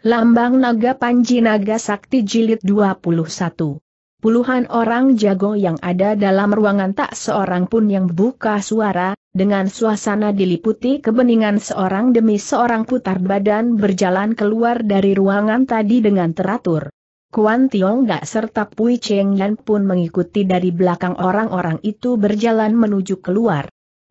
Lambang Naga Panji Naga Sakti Jilid 21 Puluhan orang jago yang ada dalam ruangan tak seorang pun yang buka suara, dengan suasana diliputi kebeningan seorang demi seorang putar badan berjalan keluar dari ruangan tadi dengan teratur. Kuan Tiong Gak serta Pui Cheng Yan pun mengikuti dari belakang orang-orang itu berjalan menuju keluar.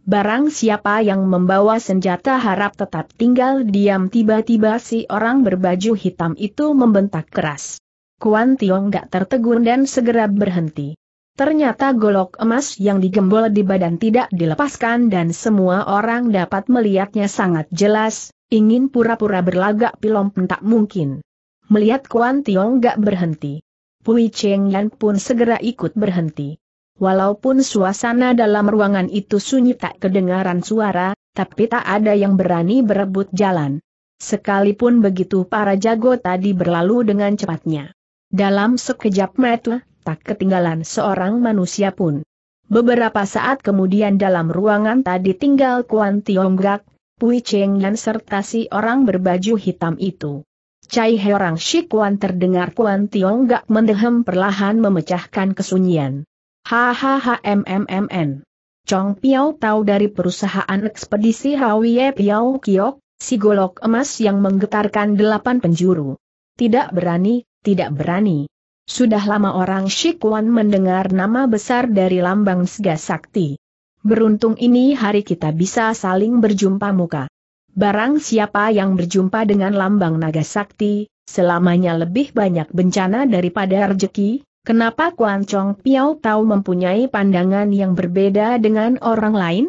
Barang siapa yang membawa senjata harap tetap tinggal diam tiba-tiba si orang berbaju hitam itu membentak keras. Kuan Tiong gak tertegun dan segera berhenti. Ternyata golok emas yang digembol di badan tidak dilepaskan dan semua orang dapat melihatnya sangat jelas, ingin pura-pura berlagak pilom tak mungkin. Melihat Kuan Tiong gak berhenti. Pui Cheng Yan pun segera ikut berhenti. Walaupun suasana dalam ruangan itu sunyi tak kedengaran suara, tapi tak ada yang berani berebut jalan. Sekalipun begitu para jago tadi berlalu dengan cepatnya. Dalam sekejap mata, tak ketinggalan seorang manusia pun. Beberapa saat kemudian dalam ruangan tadi tinggal Kuan Tionggak, Pui Cheng dan serta si orang berbaju hitam itu. Cai Herang Shikuan terdengar Kuan Tionggak mendehem perlahan memecahkan kesunyian. Hahaha, mmmn. Chong Piao tahu dari perusahaan ekspedisi Hawie Piao Kiok, si golok emas yang menggetarkan delapan penjuru. Tidak berani, tidak berani. Sudah lama orang Shikuan mendengar nama besar dari lambang Sega Sakti. Beruntung ini hari kita bisa saling berjumpa muka. Barang siapa yang berjumpa dengan lambang naga sakti, selamanya lebih banyak bencana daripada rejeki, Kenapa Kuan Chong Piao Tau mempunyai pandangan yang berbeda dengan orang lain?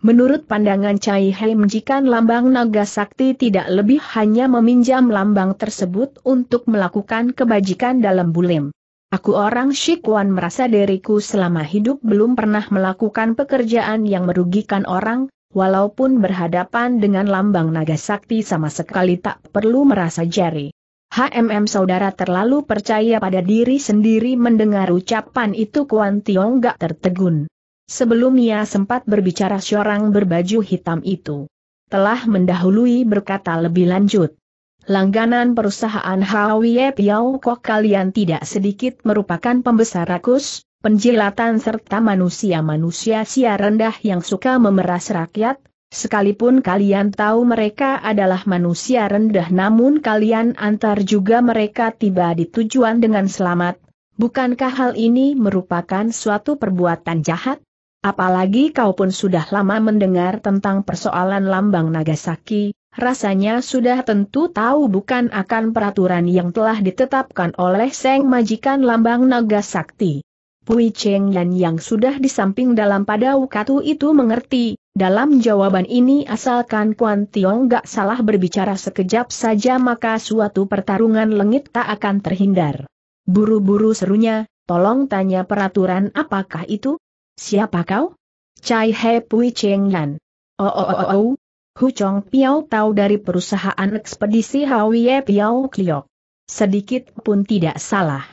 Menurut pandangan Cai Hei jika lambang naga sakti tidak lebih hanya meminjam lambang tersebut untuk melakukan kebajikan dalam bulim. Aku orang Shikuan merasa diriku selama hidup belum pernah melakukan pekerjaan yang merugikan orang, walaupun berhadapan dengan lambang naga sakti sama sekali tak perlu merasa jari. HMM saudara terlalu percaya pada diri sendiri mendengar ucapan itu Kuan Tiong gak tertegun. Sebelumnya sempat berbicara seorang berbaju hitam itu. Telah mendahului berkata lebih lanjut. Langganan perusahaan Hawie Piao kok kalian tidak sedikit merupakan pembesar rakus, penjilatan serta manusia-manusia sia rendah yang suka memeras rakyat, Sekalipun kalian tahu mereka adalah manusia rendah namun kalian antar juga mereka tiba di tujuan dengan selamat, bukankah hal ini merupakan suatu perbuatan jahat? Apalagi kau pun sudah lama mendengar tentang persoalan lambang Nagasaki, rasanya sudah tentu tahu bukan akan peraturan yang telah ditetapkan oleh Seng Majikan Lambang Nagasakti. Pui Cheng Yan yang sudah di samping dalam pada Wukatu itu mengerti, dalam jawaban ini asalkan Kuan Tiong gak salah berbicara sekejap saja maka suatu pertarungan lengit tak akan terhindar. Buru-buru serunya, tolong tanya peraturan apakah itu? Siapa kau? Cai He Pui Cheng Yan. Oh oh oh oh, oh. Hu Chong Piao tahu dari perusahaan ekspedisi Hawie Piao Kliok. Sedikit pun tidak salah.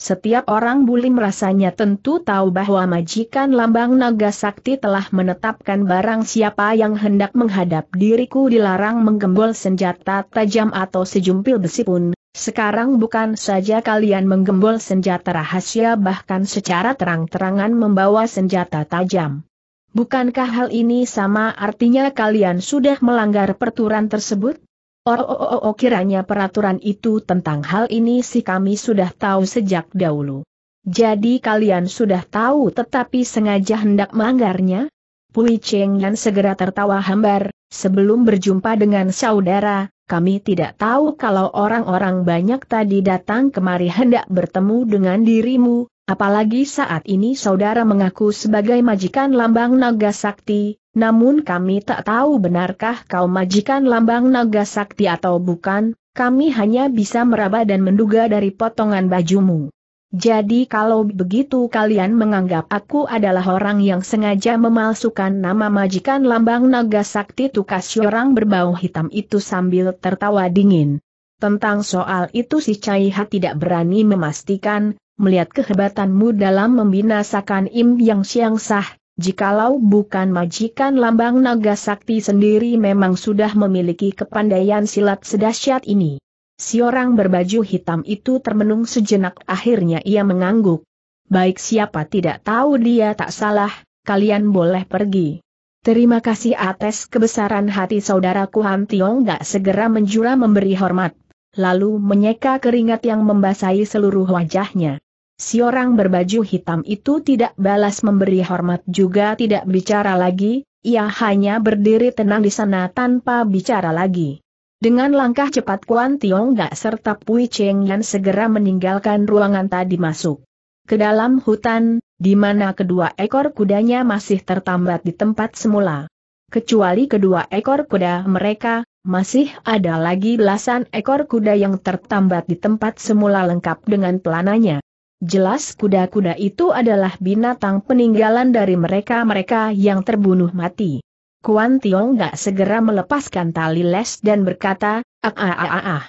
Setiap orang buli merasanya tentu tahu bahwa majikan lambang naga sakti telah menetapkan barang siapa yang hendak menghadap diriku dilarang menggembol senjata tajam atau sejumpil besi pun. Sekarang bukan saja kalian menggembol senjata rahasia bahkan secara terang-terangan membawa senjata tajam. Bukankah hal ini sama artinya kalian sudah melanggar peraturan tersebut? Oh, oh, oh, oh, oh, kiranya peraturan itu tentang hal ini sih kami sudah tahu sejak dahulu. Jadi kalian sudah tahu tetapi sengaja hendak melanggarnya? Pui Cheng Yan segera tertawa hambar, sebelum berjumpa dengan saudara, kami tidak tahu kalau orang-orang banyak tadi datang kemari hendak bertemu dengan dirimu, Apalagi saat ini saudara mengaku sebagai majikan lambang naga sakti, namun kami tak tahu benarkah kau majikan lambang naga sakti atau bukan, kami hanya bisa meraba dan menduga dari potongan bajumu. Jadi kalau begitu kalian menganggap aku adalah orang yang sengaja memalsukan nama majikan lambang naga sakti tukas orang berbau hitam itu sambil tertawa dingin. Tentang soal itu si Caiha tidak berani memastikan, melihat kehebatanmu dalam membinasakan Im Yang Siang Sah, jikalau bukan majikan lambang naga sakti sendiri memang sudah memiliki kepandaian silat sedahsyat ini. Si orang berbaju hitam itu termenung sejenak akhirnya ia mengangguk. Baik siapa tidak tahu dia tak salah, kalian boleh pergi. Terima kasih atas kebesaran hati saudaraku Han Tiong gak segera menjura memberi hormat, lalu menyeka keringat yang membasahi seluruh wajahnya. Si orang berbaju hitam itu tidak balas memberi hormat juga tidak bicara lagi, ia hanya berdiri tenang di sana tanpa bicara lagi. Dengan langkah cepat Kuan Tiong Gak serta Pui Cheng Yan segera meninggalkan ruangan tadi masuk ke dalam hutan, di mana kedua ekor kudanya masih tertambat di tempat semula. Kecuali kedua ekor kuda mereka, masih ada lagi belasan ekor kuda yang tertambat di tempat semula lengkap dengan pelananya. Jelas kuda-kuda itu adalah binatang peninggalan dari mereka-mereka yang terbunuh mati. Kuan Tiong gak segera melepaskan tali les dan berkata, ah, ah ah ah ah.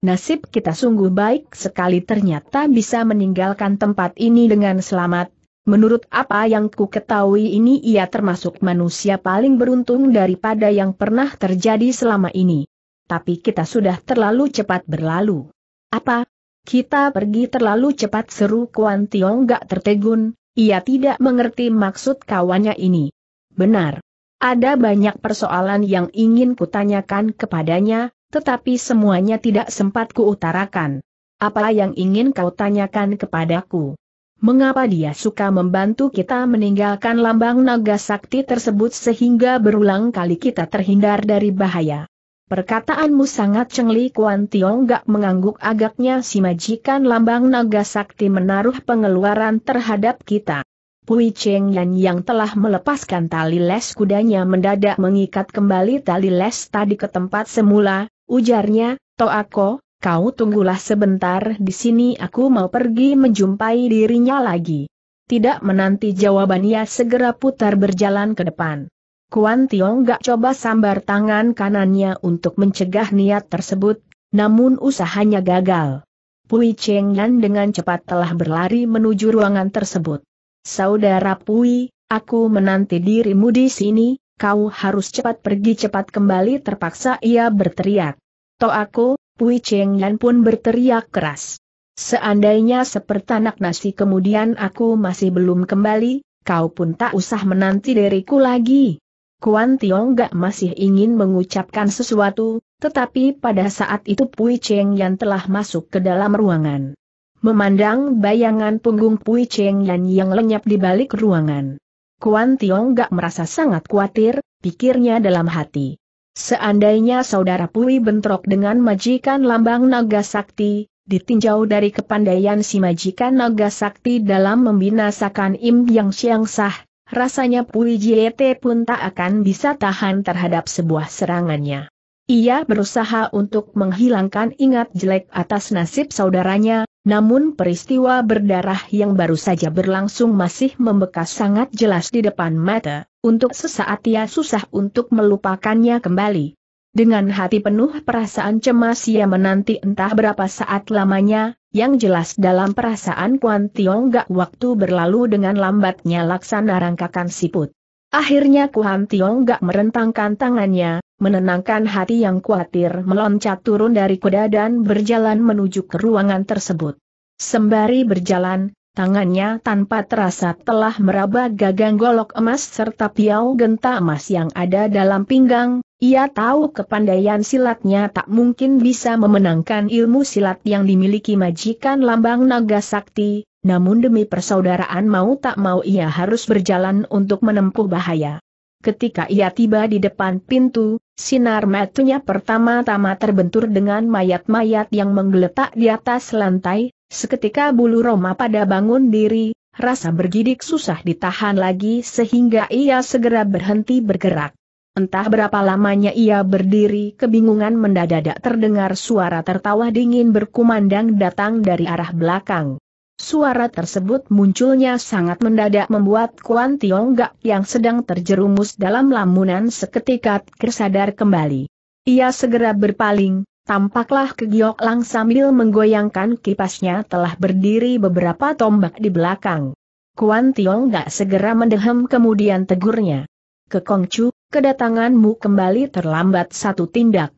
Nasib kita sungguh baik sekali ternyata bisa meninggalkan tempat ini dengan selamat. Menurut apa yang ku ketahui ini ia termasuk manusia paling beruntung daripada yang pernah terjadi selama ini. Tapi kita sudah terlalu cepat berlalu. Apa, kita pergi terlalu cepat seru Kuan Tiong gak tertegun, ia tidak mengerti maksud kawannya ini. Benar. Ada banyak persoalan yang ingin kutanyakan kepadanya, tetapi semuanya tidak sempat kuutarakan. Apa yang ingin kau tanyakan kepadaku? Mengapa dia suka membantu kita meninggalkan lambang naga sakti tersebut sehingga berulang kali kita terhindar dari bahaya? Perkataanmu sangat cengli Kuan Tiong gak mengangguk agaknya si majikan lambang naga sakti menaruh pengeluaran terhadap kita. Pui Cheng Yan yang telah melepaskan tali les kudanya mendadak mengikat kembali tali les tadi ke tempat semula, ujarnya, aku, kau tunggulah sebentar di sini aku mau pergi menjumpai dirinya lagi. Tidak menanti jawabannya segera putar berjalan ke depan. Kuan Tiong gak coba sambar tangan kanannya untuk mencegah niat tersebut, namun usahanya gagal. Pui Cheng Yan dengan cepat telah berlari menuju ruangan tersebut. Saudara Pui, aku menanti dirimu di sini, kau harus cepat pergi cepat kembali terpaksa ia berteriak. To aku, Pui Cheng Yan pun berteriak keras. Seandainya seperti anak nasi kemudian aku masih belum kembali, kau pun tak usah menanti diriku lagi. Kuan Tiong Gak masih ingin mengucapkan sesuatu, tetapi pada saat itu Pui Cheng Yan telah masuk ke dalam ruangan. Memandang bayangan punggung Pui Cheng Yan yang lenyap di balik ruangan. Kuan Tiong Gak merasa sangat khawatir, pikirnya dalam hati. Seandainya saudara Pui bentrok dengan majikan lambang naga sakti, ditinjau dari kepandaian si majikan naga sakti dalam membinasakan Im Yang Siang Sah, rasanya Pui Jiete pun tak akan bisa tahan terhadap sebuah serangannya. Ia berusaha untuk menghilangkan ingat jelek atas nasib saudaranya, namun peristiwa berdarah yang baru saja berlangsung masih membekas sangat jelas di depan mata, untuk sesaat ia susah untuk melupakannya kembali. Dengan hati penuh perasaan cemas ia menanti entah berapa saat lamanya, yang jelas dalam perasaan Kuan Tiong Gak waktu berlalu dengan lambatnya laksana rangkakan siput. Akhirnya Kuan Tiong Gak merentangkan tangannya, menenangkan hati yang khawatir meloncat turun dari kuda dan berjalan menuju ke ruangan tersebut. Sembari berjalan, Tangannya tanpa terasa telah meraba gagang golok emas serta piau genta emas yang ada dalam pinggang, ia tahu kepandaian silatnya tak mungkin bisa memenangkan ilmu silat yang dimiliki majikan lambang naga sakti, namun demi persaudaraan mau tak mau ia harus berjalan untuk menempuh bahaya. Ketika ia tiba di depan pintu, sinar matunya pertama-tama terbentur dengan mayat-mayat yang menggeletak di atas lantai, Seketika bulu Roma pada bangun diri, rasa bergidik susah ditahan lagi sehingga ia segera berhenti bergerak. Entah berapa lamanya ia berdiri kebingungan mendadak terdengar suara tertawa dingin berkumandang datang dari arah belakang. Suara tersebut munculnya sangat mendadak membuat Kuan Tiongkok yang sedang terjerumus dalam lamunan seketika tersadar kembali. Ia segera berpaling, Tampaklah Kegiok Lang sambil menggoyangkan kipasnya telah berdiri beberapa tombak di belakang. Kuan Tiong gak segera mendehem kemudian tegurnya. Ke Kongcu, kedatanganmu kembali terlambat satu tindak.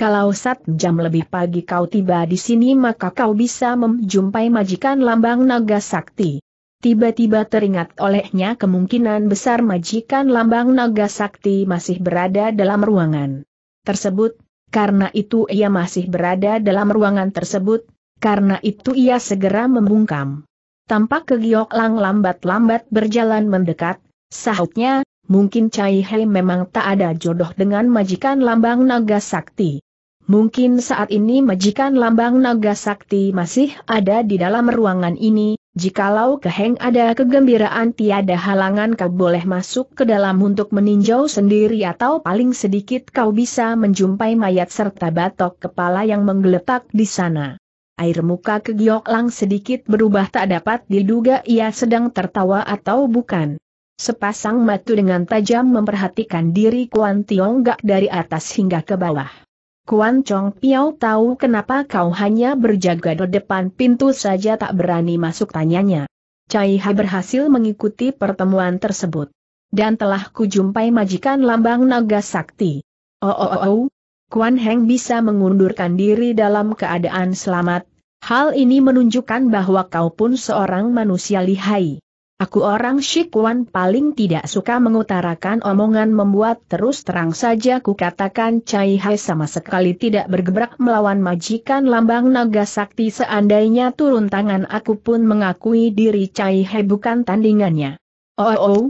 Kalau saat jam lebih pagi kau tiba di sini maka kau bisa menjumpai majikan lambang naga sakti. Tiba-tiba teringat olehnya kemungkinan besar majikan lambang naga sakti masih berada dalam ruangan tersebut karena itu ia masih berada dalam ruangan tersebut, karena itu ia segera membungkam. Tampak ke Giok Lang lambat-lambat berjalan mendekat, sahutnya, mungkin Cai Hei memang tak ada jodoh dengan majikan lambang naga sakti. Mungkin saat ini majikan lambang naga sakti masih ada di dalam ruangan ini, Jikalau keheng ada kegembiraan tiada halangan kau boleh masuk ke dalam untuk meninjau sendiri atau paling sedikit kau bisa menjumpai mayat serta batok kepala yang menggeletak di sana. Air muka kegiok lang sedikit berubah tak dapat diduga ia sedang tertawa atau bukan. Sepasang matu dengan tajam memperhatikan diri Kuan Tiong Gak dari atas hingga ke bawah. Kuan Chong Piao tahu kenapa kau hanya berjaga di depan pintu saja tak berani masuk tanyanya. Cai Ha berhasil mengikuti pertemuan tersebut. Dan telah kujumpai majikan lambang naga sakti. Oh oh oh, oh. Kuan Heng bisa mengundurkan diri dalam keadaan selamat. Hal ini menunjukkan bahwa kau pun seorang manusia lihai. Aku orang Shikuan paling tidak suka mengutarakan omongan membuat terus terang saja ku katakan Cai Hai sama sekali tidak bergebrak melawan majikan lambang naga sakti seandainya turun tangan aku pun mengakui diri Cai Hai bukan tandingannya. Oh oh, oh.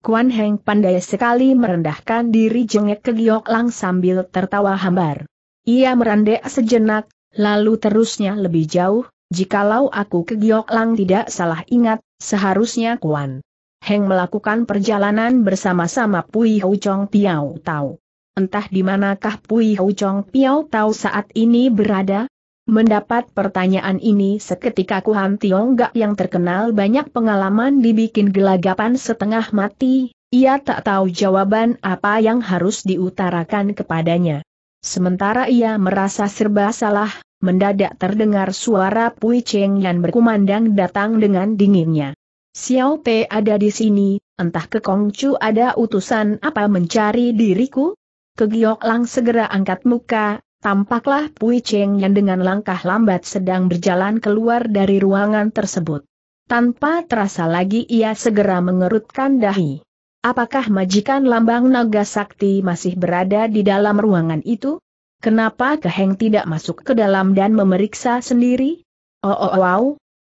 Kuan Heng pandai sekali merendahkan diri jengek ke Giok Lang sambil tertawa hambar. Ia merendek sejenak, lalu terusnya lebih jauh, jikalau aku ke Giok Lang tidak salah ingat, Seharusnya Kuan Heng melakukan perjalanan bersama-sama Pui Hou Chong Piao Tau. Entah di manakah Pui Hou Chong Piao Tau saat ini berada? Mendapat pertanyaan ini seketika Kuan Tiongga yang terkenal banyak pengalaman dibikin gelagapan setengah mati, ia tak tahu jawaban apa yang harus diutarakan kepadanya. Sementara ia merasa serba salah, mendadak terdengar suara Pui Cheng yang berkumandang datang dengan dinginnya. Xiao Pe ada di sini, entah ke Kong Chu ada utusan apa mencari diriku? Ke Kegiok Lang segera angkat muka, tampaklah Pui Cheng yang dengan langkah lambat sedang berjalan keluar dari ruangan tersebut. Tanpa terasa lagi ia segera mengerutkan dahi. Apakah majikan lambang naga sakti masih berada di dalam ruangan itu? Kenapa Keheng tidak masuk ke dalam dan memeriksa sendiri? Oh, oh, oh wow.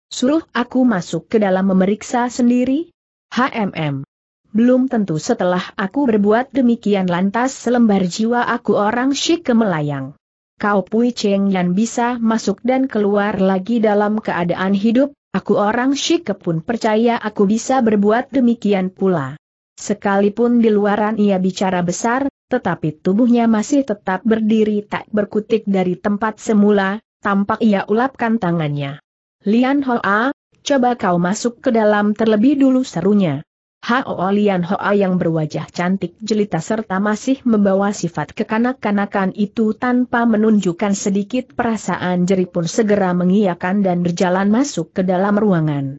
Suruh aku masuk ke dalam memeriksa sendiri? HMM. Belum tentu setelah aku berbuat demikian lantas selembar jiwa aku orang syik kemelayang. Kau Pui Cheng yang bisa masuk dan keluar lagi dalam keadaan hidup, aku orang syik pun percaya aku bisa berbuat demikian pula. Sekalipun di luaran ia bicara besar, tetapi tubuhnya masih tetap berdiri tak berkutik dari tempat semula, tampak ia ulapkan tangannya. Lian Hoa, coba kau masuk ke dalam terlebih dulu serunya. Hao Lian Hoa yang berwajah cantik jelita serta masih membawa sifat kekanak-kanakan itu tanpa menunjukkan sedikit perasaan jeri pun segera mengiyakan dan berjalan masuk ke dalam ruangan.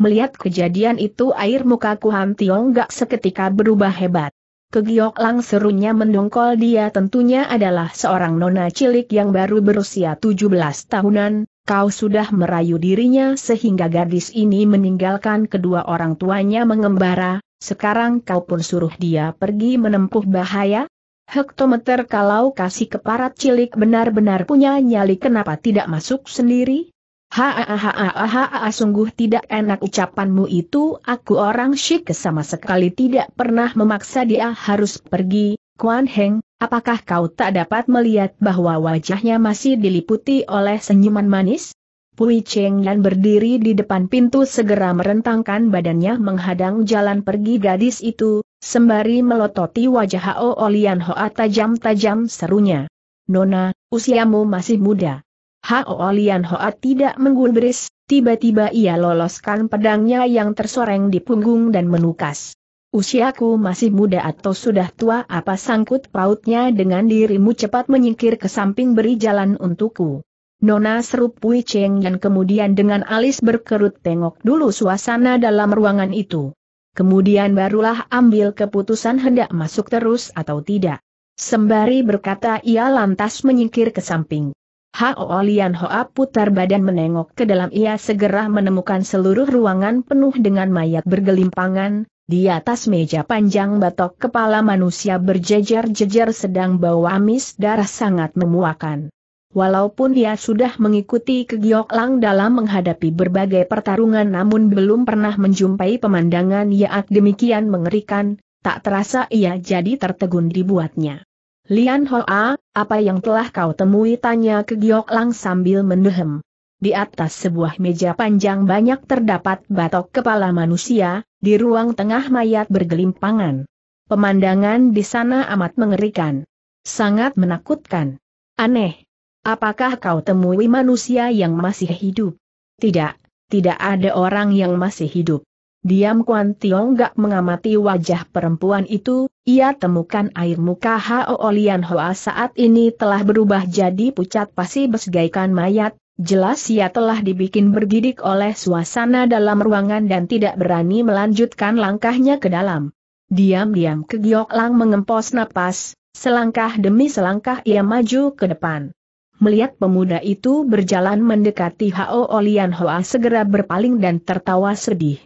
Melihat kejadian itu air muka Kuhan Tiong gak seketika berubah hebat. Kegiok Lang serunya mendongkol dia tentunya adalah seorang nona cilik yang baru berusia 17 tahunan, kau sudah merayu dirinya sehingga gadis ini meninggalkan kedua orang tuanya mengembara, sekarang kau pun suruh dia pergi menempuh bahaya? Hektometer kalau kasih keparat cilik benar-benar punya nyali kenapa tidak masuk sendiri? Hahaha sungguh tidak enak ucapanmu itu aku orang syik sama sekali tidak pernah memaksa dia harus pergi, Kuan Heng, apakah kau tak dapat melihat bahwa wajahnya masih diliputi oleh senyuman manis? Pui Cheng Yan berdiri di depan pintu segera merentangkan badannya menghadang jalan pergi gadis itu, sembari melototi wajah Hao Olian Hoa tajam-tajam serunya. Nona, usiamu masih muda. Hao Lian Hoa tidak menggulbris, tiba-tiba ia loloskan pedangnya yang tersoreng di punggung dan menukas. Usiaku masih muda atau sudah tua apa sangkut pautnya dengan dirimu cepat menyingkir ke samping beri jalan untukku. Nona seru Pui Cheng dan kemudian dengan alis berkerut tengok dulu suasana dalam ruangan itu. Kemudian barulah ambil keputusan hendak masuk terus atau tidak. Sembari berkata ia lantas menyingkir ke samping. Hao Lian Hoa putar badan menengok ke dalam ia segera menemukan seluruh ruangan penuh dengan mayat bergelimpangan, di atas meja panjang batok kepala manusia berjejer-jejer sedang bau amis darah sangat memuakan. Walaupun dia sudah mengikuti Kegiok Lang dalam menghadapi berbagai pertarungan namun belum pernah menjumpai pemandangan yang demikian mengerikan, tak terasa ia jadi tertegun dibuatnya. Lian Hoa, apa yang telah kau temui tanya ke Giok Lang sambil mendehem. Di atas sebuah meja panjang banyak terdapat batok kepala manusia, di ruang tengah mayat bergelimpangan. Pemandangan di sana amat mengerikan. Sangat menakutkan. Aneh. Apakah kau temui manusia yang masih hidup? Tidak, tidak ada orang yang masih hidup. Diam Kuan Tiong gak mengamati wajah perempuan itu, ia temukan air muka Hao Olian Hoa saat ini telah berubah jadi pucat pasi besgaikan mayat, jelas ia telah dibikin bergidik oleh suasana dalam ruangan dan tidak berani melanjutkan langkahnya ke dalam. Diam-diam Kegiok Lang mengempos napas, selangkah demi selangkah ia maju ke depan. Melihat pemuda itu berjalan mendekati Hao Olian Hoa segera berpaling dan tertawa sedih.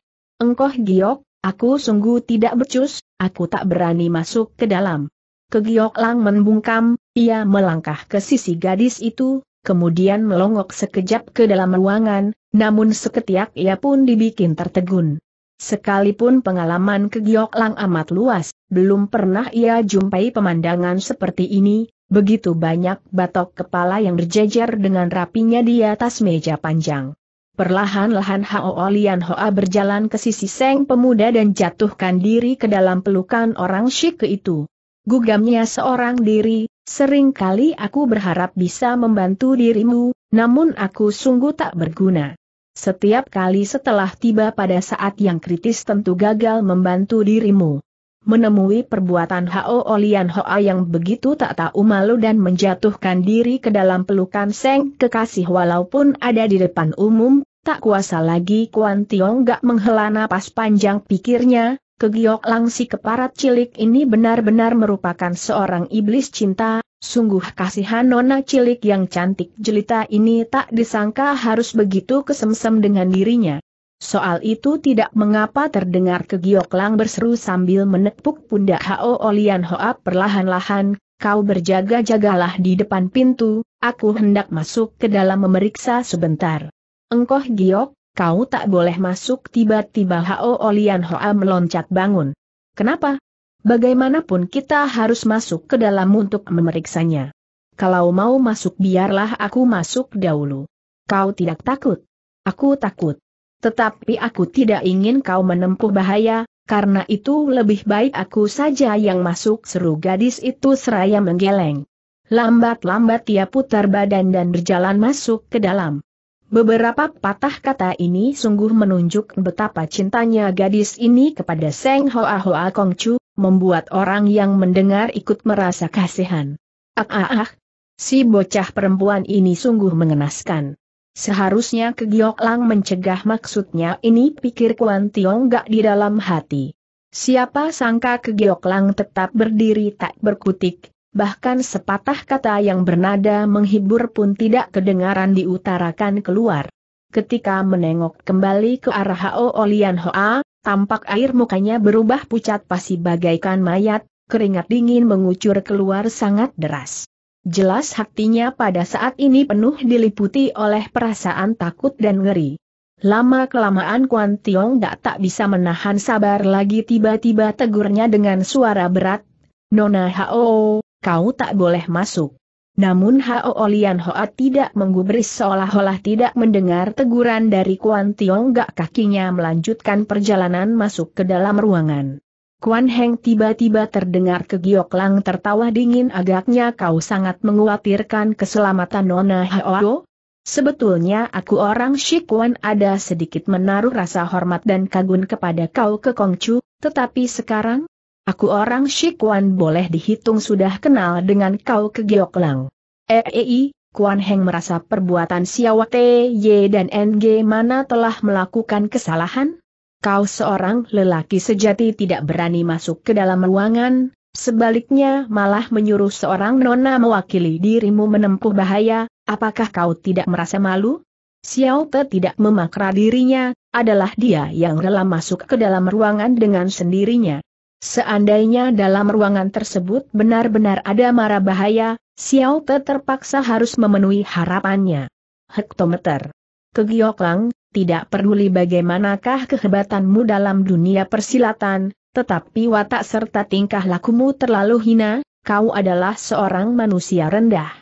Engkoh giok, aku sungguh tidak becus, aku tak berani masuk ke dalam. Ke Giok lang membungkam, ia melangkah ke sisi gadis itu, kemudian melongok sekejap ke dalam ruangan, namun seketiak ia pun dibikin tertegun. Sekalipun pengalaman ke Giok Lang amat luas, belum pernah ia jumpai pemandangan seperti ini, begitu banyak batok kepala yang berjejer dengan rapinya di atas meja panjang. Perlahan-lahan Hao Lian Hoa berjalan ke sisi Seng Pemuda dan jatuhkan diri ke dalam pelukan orang Shike itu. Gugamnya seorang diri, Sering kali aku berharap bisa membantu dirimu, namun aku sungguh tak berguna. Setiap kali setelah tiba pada saat yang kritis tentu gagal membantu dirimu menemui perbuatan Hao Olian Hoa yang begitu tak tahu malu dan menjatuhkan diri ke dalam pelukan Seng kekasih walaupun ada di depan umum, tak kuasa lagi Kuan Tiong gak menghela napas panjang pikirnya, kegiok langsi keparat cilik ini benar-benar merupakan seorang iblis cinta, sungguh kasihan nona cilik yang cantik jelita ini tak disangka harus begitu kesemsem dengan dirinya. Soal itu tidak mengapa terdengar lang berseru sambil menepuk pundak Hao Olian Hoa perlahan-lahan, kau berjaga-jagalah di depan pintu, aku hendak masuk ke dalam memeriksa sebentar. Engkoh giok, kau tak boleh masuk tiba-tiba Hao Olian Hoa meloncat bangun. Kenapa? Bagaimanapun kita harus masuk ke dalam untuk memeriksanya. Kalau mau masuk biarlah aku masuk dahulu. Kau tidak takut? Aku takut. Tetapi aku tidak ingin kau menempuh bahaya, karena itu lebih baik aku saja yang masuk seru gadis itu seraya menggeleng. Lambat-lambat ia putar badan dan berjalan masuk ke dalam. Beberapa patah kata ini sungguh menunjuk betapa cintanya gadis ini kepada Seng Hoa Hoa Chu, membuat orang yang mendengar ikut merasa kasihan. Ah ah ah, si bocah perempuan ini sungguh mengenaskan. Seharusnya Kegiok Lang mencegah maksudnya ini pikir Kuan Tiong gak di dalam hati. Siapa sangka Kegiok Lang tetap berdiri tak berkutik, bahkan sepatah kata yang bernada menghibur pun tidak kedengaran diutarakan keluar. Ketika menengok kembali ke arah Hao Olian Hoa, tampak air mukanya berubah pucat pasi bagaikan mayat, keringat dingin mengucur keluar sangat deras. Jelas hatinya pada saat ini penuh diliputi oleh perasaan takut dan ngeri. Lama-kelamaan Kuan Tiong gak tak bisa menahan sabar lagi tiba-tiba tegurnya dengan suara berat, Nona Hao, kau tak boleh masuk. Namun Hao Olian Hoa tidak menggubris seolah-olah tidak mendengar teguran dari Kuan Tiong gak kakinya melanjutkan perjalanan masuk ke dalam ruangan. Kuan Heng tiba-tiba terdengar kegiok lang tertawa dingin agaknya kau sangat menguatirkan keselamatan Nona Hao. Sebetulnya aku orang Shikuan ada sedikit menaruh rasa hormat dan kagum kepada kau ke Kongcu, tetapi sekarang? Aku orang Shikuan boleh dihitung sudah kenal dengan kau Giok lang. EEI, eh, eh, Kuan Heng merasa perbuatan Xiao T, Y dan NG mana telah melakukan kesalahan? kau seorang lelaki sejati tidak berani masuk ke dalam ruangan, sebaliknya malah menyuruh seorang nona mewakili dirimu menempuh bahaya, apakah kau tidak merasa malu? Xiao Te tidak memakra dirinya, adalah dia yang rela masuk ke dalam ruangan dengan sendirinya. Seandainya dalam ruangan tersebut benar-benar ada mara bahaya, Xiao Te terpaksa harus memenuhi harapannya. Hektometer. Ke Gioklang, tidak peduli bagaimanakah kehebatanmu dalam dunia persilatan, tetapi watak serta tingkah lakumu terlalu hina, kau adalah seorang manusia rendah.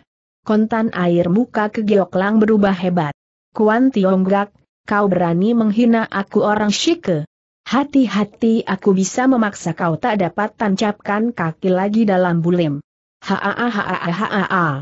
Kontan air muka kegeoklang berubah hebat. Kuan Tionggak, kau berani menghina aku orang Shike. Hati-hati aku bisa memaksa kau tak dapat tancapkan kaki lagi dalam bulim. Haa haa haa haa.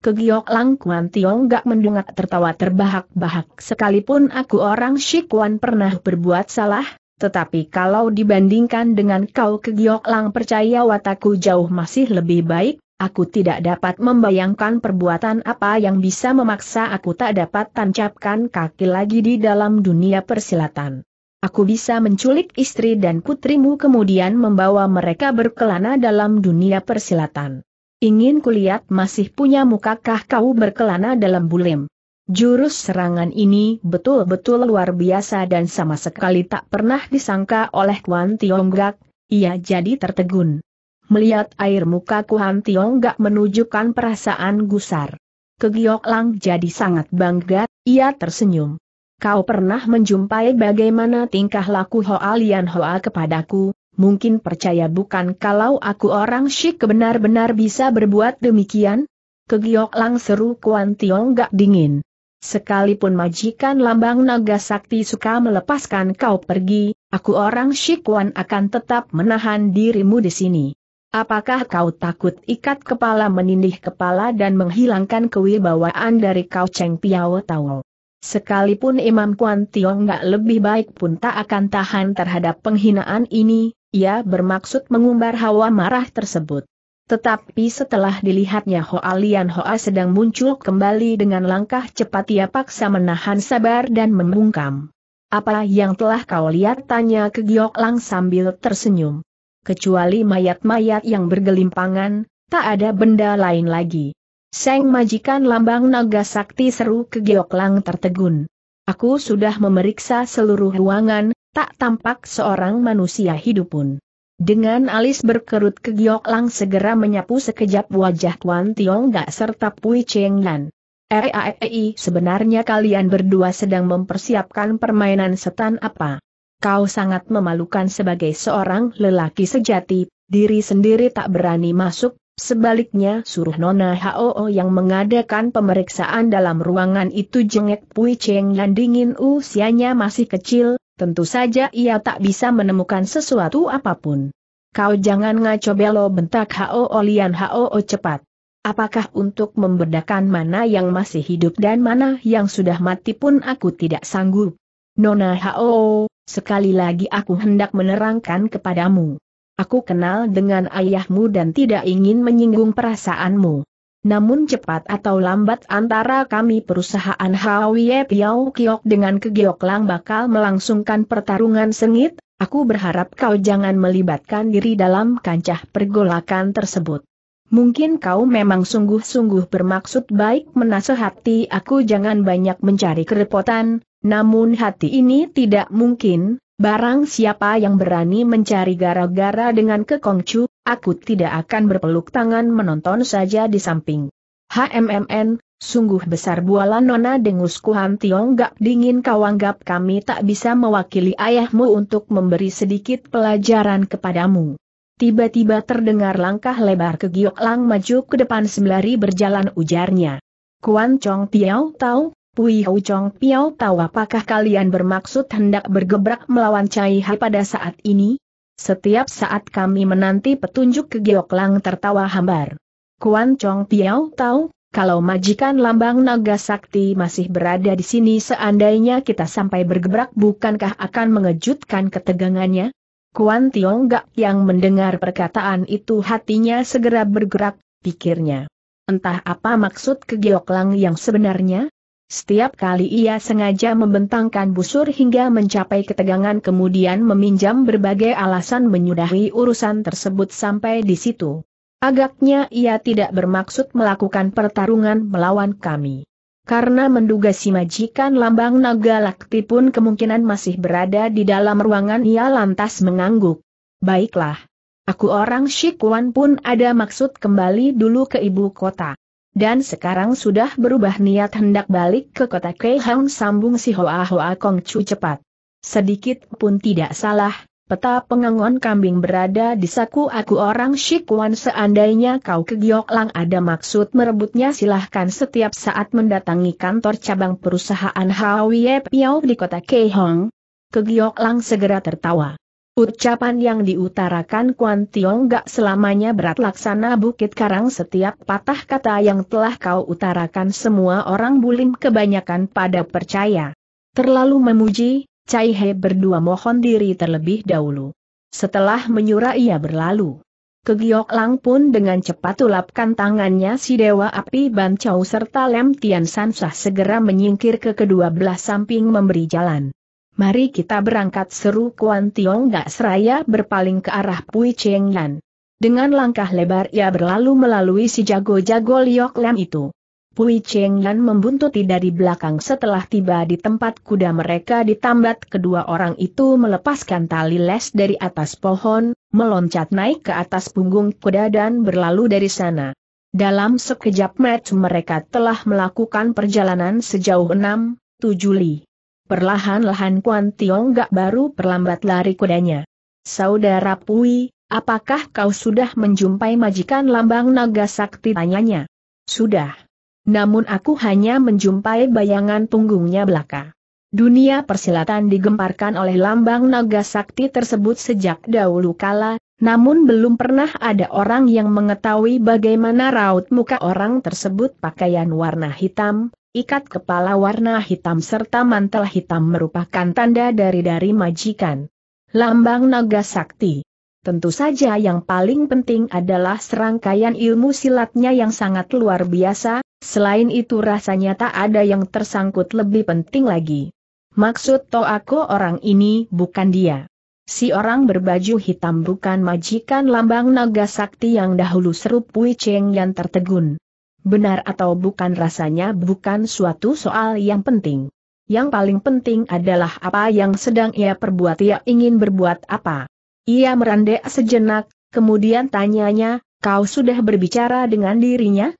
Kegiok Lang Kuan Tiong gak mendengar tertawa terbahak-bahak sekalipun aku orang Shikuan pernah berbuat salah, tetapi kalau dibandingkan dengan kau Kegiok Lang percaya wataku jauh masih lebih baik, aku tidak dapat membayangkan perbuatan apa yang bisa memaksa aku tak dapat tancapkan kaki lagi di dalam dunia persilatan. Aku bisa menculik istri dan putrimu kemudian membawa mereka berkelana dalam dunia persilatan. Ingin kulihat masih punya mukakah kau berkelana dalam bulim. Jurus serangan ini betul-betul luar biasa dan sama sekali tak pernah disangka oleh Kuan Tionggak, ia jadi tertegun. Melihat air muka Kuan Tionggak menunjukkan perasaan gusar. Kegiok Lang jadi sangat bangga, ia tersenyum. Kau pernah menjumpai bagaimana tingkah laku Hoa Lian Hoa kepadaku, mungkin percaya bukan kalau aku orang syik benar-benar bisa berbuat demikian? Kegiok lang seru Kuan Tiong gak dingin. Sekalipun majikan lambang naga sakti suka melepaskan kau pergi, aku orang Kuan akan tetap menahan dirimu di sini. Apakah kau takut ikat kepala menindih kepala dan menghilangkan kewibawaan dari kau Cheng Piao Tao? Sekalipun Imam Kuan Tiong gak lebih baik pun tak akan tahan terhadap penghinaan ini, ia bermaksud mengumbar hawa marah tersebut. Tetapi setelah dilihatnya Hoa Lian Hoa sedang muncul kembali dengan langkah cepat ia paksa menahan sabar dan membungkam. Apa yang telah kau lihat tanya ke Giok Lang sambil tersenyum. Kecuali mayat-mayat yang bergelimpangan, tak ada benda lain lagi. Seng majikan lambang naga sakti seru ke Giok Lang tertegun. Aku sudah memeriksa seluruh ruangan, Tak tampak seorang manusia hidup pun. Dengan alis berkerut ke Giok Lang segera menyapu sekejap wajah Tuan Tiong Gak serta Pui Cheng Lan. Eeei, eh, eh, eh, sebenarnya kalian berdua sedang mempersiapkan permainan setan apa? Kau sangat memalukan sebagai seorang lelaki sejati, diri sendiri tak berani masuk, sebaliknya suruh Nona HOO yang mengadakan pemeriksaan dalam ruangan itu jengek Pui Cheng Lan dingin usianya masih kecil, Tentu saja ia tak bisa menemukan sesuatu apapun. Kau jangan ngaco belo bentak H.O. Olian H.O. cepat. Apakah untuk membedakan mana yang masih hidup dan mana yang sudah mati pun aku tidak sanggup. Nona H.O., sekali lagi aku hendak menerangkan kepadamu. Aku kenal dengan ayahmu dan tidak ingin menyinggung perasaanmu. Namun cepat atau lambat antara kami perusahaan Hawie Piao Kiok dengan Kegiok Lang bakal melangsungkan pertarungan sengit, aku berharap kau jangan melibatkan diri dalam kancah pergolakan tersebut. Mungkin kau memang sungguh-sungguh bermaksud baik menasehati aku jangan banyak mencari kerepotan, namun hati ini tidak mungkin, Barang siapa yang berani mencari gara-gara dengan kekongcu, aku tidak akan berpeluk tangan menonton saja di samping. HMMN, sungguh besar bualan nona dengus kuhan tiong gak dingin kau anggap kami tak bisa mewakili ayahmu untuk memberi sedikit pelajaran kepadamu. Tiba-tiba terdengar langkah lebar ke Giok Lang maju ke depan sembari berjalan ujarnya. Kuan Chong Piao tahu Pui Hou Chong Piao tahu apakah kalian bermaksud hendak bergebrak melawan Cai Hai pada saat ini? Setiap saat kami menanti petunjuk ke Giok Lang tertawa hambar. Kuan Chong Piao tahu, kalau majikan lambang naga sakti masih berada di sini seandainya kita sampai bergebrak bukankah akan mengejutkan ketegangannya? Kuan Tiong Gak yang mendengar perkataan itu hatinya segera bergerak, pikirnya. Entah apa maksud ke kegioklang yang sebenarnya, setiap kali ia sengaja membentangkan busur hingga mencapai ketegangan kemudian meminjam berbagai alasan menyudahi urusan tersebut sampai di situ. Agaknya ia tidak bermaksud melakukan pertarungan melawan kami. Karena menduga si majikan lambang naga lakti pun kemungkinan masih berada di dalam ruangan ia lantas mengangguk. Baiklah. Aku orang Shikuan pun ada maksud kembali dulu ke ibu kota. Dan sekarang sudah berubah niat hendak balik ke kota Keihang sambung si Hoa Hoa Kong Chu cepat. Sedikit pun tidak salah, peta pengangon kambing berada di saku aku orang Shikuan seandainya kau ke Lang ada maksud merebutnya silahkan setiap saat mendatangi kantor cabang perusahaan Hwie Piao di kota Keihong. Ke Lang segera tertawa. Ucapan yang diutarakan Kuan Tiong gak selamanya berat laksana Bukit Karang setiap patah kata yang telah kau utarakan semua orang bulim kebanyakan pada percaya. Terlalu memuji, Cai He berdua mohon diri terlebih dahulu. Setelah menyuruh ia berlalu. Kegiok Lang pun dengan cepat tulapkan tangannya si Dewa Api Bancau serta Lem Tian Sansah segera menyingkir ke kedua belah samping memberi jalan. Mari kita berangkat seru Kuan Tiong Gak Seraya berpaling ke arah Pui Cheng Yan. Dengan langkah lebar ia berlalu melalui si jago-jago Liok Lam itu. Pui Cheng Yan membuntuti dari belakang setelah tiba di tempat kuda mereka ditambat kedua orang itu melepaskan tali les dari atas pohon, meloncat naik ke atas punggung kuda dan berlalu dari sana. Dalam sekejap match mereka telah melakukan perjalanan sejauh 6, 7 li. Perlahan-lahan Kuan Tiong gak baru perlambat lari kudanya. Saudara Pui, apakah kau sudah menjumpai majikan lambang naga sakti tanyanya? Sudah. Namun aku hanya menjumpai bayangan punggungnya belaka. Dunia persilatan digemparkan oleh lambang naga sakti tersebut sejak dahulu kala, namun belum pernah ada orang yang mengetahui bagaimana raut muka orang tersebut pakaian warna hitam, Ikat kepala warna hitam serta mantel hitam merupakan tanda dari dari majikan. Lambang naga sakti. Tentu saja yang paling penting adalah serangkaian ilmu silatnya yang sangat luar biasa, selain itu rasanya tak ada yang tersangkut lebih penting lagi. Maksud to aku orang ini bukan dia. Si orang berbaju hitam bukan majikan lambang naga sakti yang dahulu seru Pui Cheng yang tertegun. Benar atau bukan rasanya bukan suatu soal yang penting. Yang paling penting adalah apa yang sedang ia perbuat ia ingin berbuat apa. Ia merandek sejenak, kemudian tanyanya, kau sudah berbicara dengan dirinya?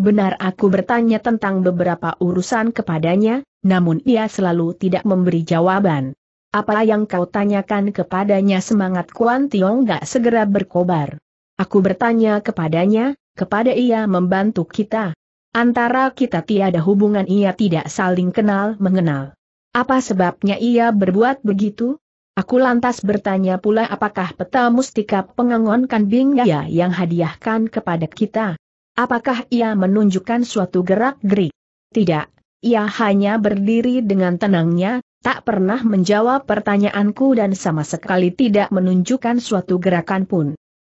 Benar aku bertanya tentang beberapa urusan kepadanya, namun ia selalu tidak memberi jawaban. Apa yang kau tanyakan kepadanya semangat Kuan Tiong gak segera berkobar. Aku bertanya kepadanya, kepada ia membantu kita. Antara kita tiada hubungan ia tidak saling kenal mengenal. Apa sebabnya ia berbuat begitu? Aku lantas bertanya pula apakah peta mustika pengangon kambing ya yang hadiahkan kepada kita. Apakah ia menunjukkan suatu gerak-gerik? Tidak, ia hanya berdiri dengan tenangnya, tak pernah menjawab pertanyaanku dan sama sekali tidak menunjukkan suatu gerakan pun.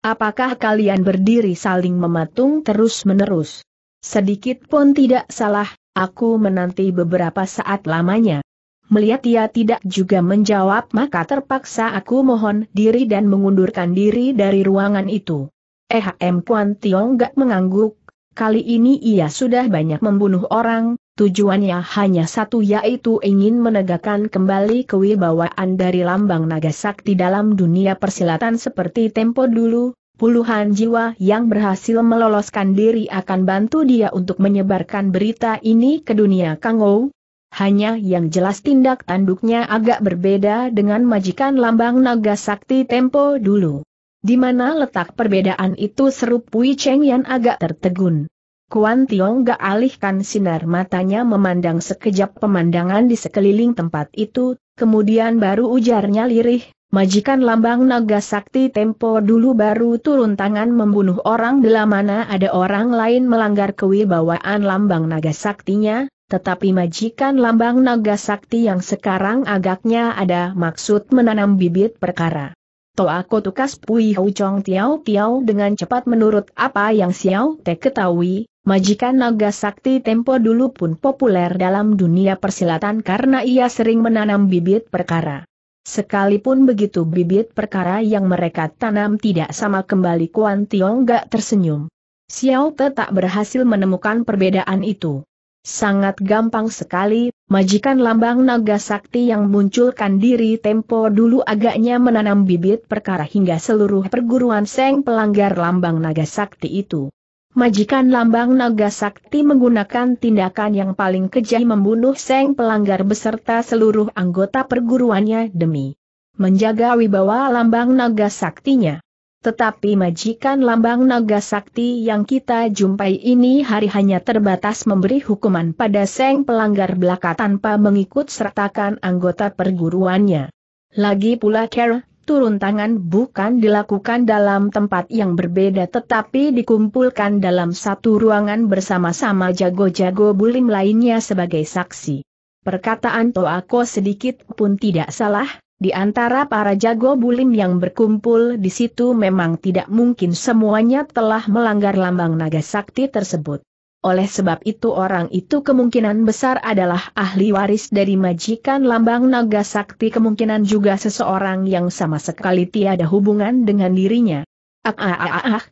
Apakah kalian berdiri saling mematung terus-menerus? Sedikit pun tidak salah, aku menanti beberapa saat lamanya. Melihat ia tidak juga menjawab maka terpaksa aku mohon diri dan mengundurkan diri dari ruangan itu. EHM Kuan Tiong gak mengangguk, kali ini ia sudah banyak membunuh orang, tujuannya hanya satu yaitu ingin menegakkan kembali kewibawaan dari lambang naga sakti dalam dunia persilatan seperti tempo dulu, puluhan jiwa yang berhasil meloloskan diri akan bantu dia untuk menyebarkan berita ini ke dunia Kangou. Hanya yang jelas tindak tanduknya agak berbeda dengan majikan lambang naga sakti tempo dulu. Di mana letak perbedaan itu Serupui Cheng Yan agak tertegun. Kuan Tiong gak alihkan sinar matanya memandang sekejap pemandangan di sekeliling tempat itu, kemudian baru ujarnya lirih, majikan lambang naga sakti tempo dulu baru turun tangan membunuh orang bila mana ada orang lain melanggar kewibawaan lambang naga saktinya, tetapi majikan lambang naga sakti yang sekarang agaknya ada maksud menanam bibit perkara. Toa Kotukas Pui Hou Chong Tiao Tiao dengan cepat menurut apa yang Xiao Te ketahui, Majikan naga sakti tempo dulu pun populer dalam dunia persilatan karena ia sering menanam bibit perkara. Sekalipun begitu bibit perkara yang mereka tanam tidak sama kembali Kuan Tiong gak tersenyum. Xiao Te tak berhasil menemukan perbedaan itu. Sangat gampang sekali, majikan lambang naga sakti yang munculkan diri tempo dulu agaknya menanam bibit perkara hingga seluruh perguruan seng pelanggar lambang naga sakti itu. Majikan lambang naga sakti menggunakan tindakan yang paling kejam membunuh Seng pelanggar beserta seluruh anggota perguruannya demi menjaga wibawa lambang naga saktinya. Tetapi majikan lambang naga sakti yang kita jumpai ini hari hanya terbatas memberi hukuman pada Seng pelanggar belaka tanpa mengikut sertakan anggota perguruannya. Lagi pula Kera turun tangan bukan dilakukan dalam tempat yang berbeda tetapi dikumpulkan dalam satu ruangan bersama-sama jago-jago bulim lainnya sebagai saksi. Perkataan Toako sedikit pun tidak salah, di antara para jago bulim yang berkumpul di situ memang tidak mungkin semuanya telah melanggar lambang naga sakti tersebut oleh sebab itu orang itu kemungkinan besar adalah ahli waris dari majikan lambang naga sakti kemungkinan juga seseorang yang sama sekali tiada hubungan dengan dirinya. Ah, ah, ah, ah, ah.